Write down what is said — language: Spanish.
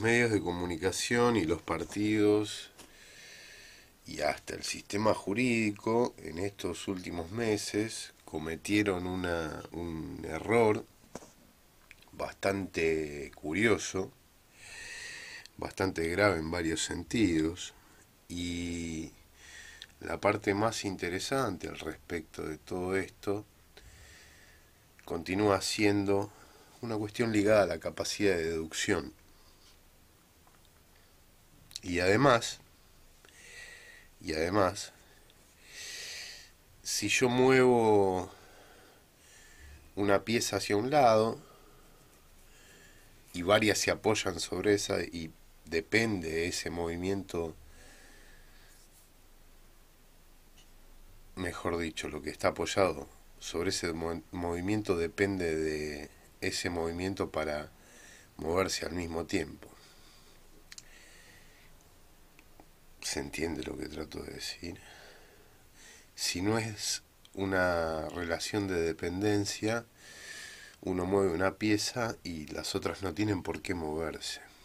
medios de comunicación y los partidos y hasta el sistema jurídico en estos últimos meses cometieron un error bastante curioso, bastante grave en varios sentidos y la parte más interesante al respecto de todo esto continúa siendo una cuestión ligada a la capacidad de deducción y además, y además, si yo muevo una pieza hacia un lado y varias se apoyan sobre esa y depende de ese movimiento, mejor dicho, lo que está apoyado sobre ese movimiento depende de ese movimiento para moverse al mismo tiempo. entiende lo que trato de decir, si no es una relación de dependencia, uno mueve una pieza y las otras no tienen por qué moverse.